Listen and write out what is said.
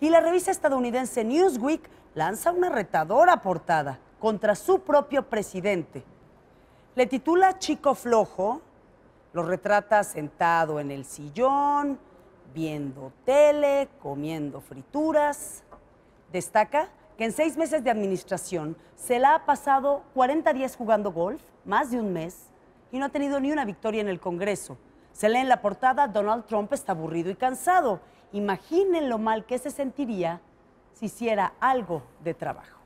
y la revista estadounidense Newsweek lanza una retadora portada contra su propio presidente. Le titula Chico Flojo, lo retrata sentado en el sillón, viendo tele, comiendo frituras. Destaca que en seis meses de administración se le ha pasado 40 días jugando golf, más de un mes, y no ha tenido ni una victoria en el Congreso. Se lee en la portada, Donald Trump está aburrido y cansado. Imaginen lo mal que se sentiría si hiciera algo de trabajo.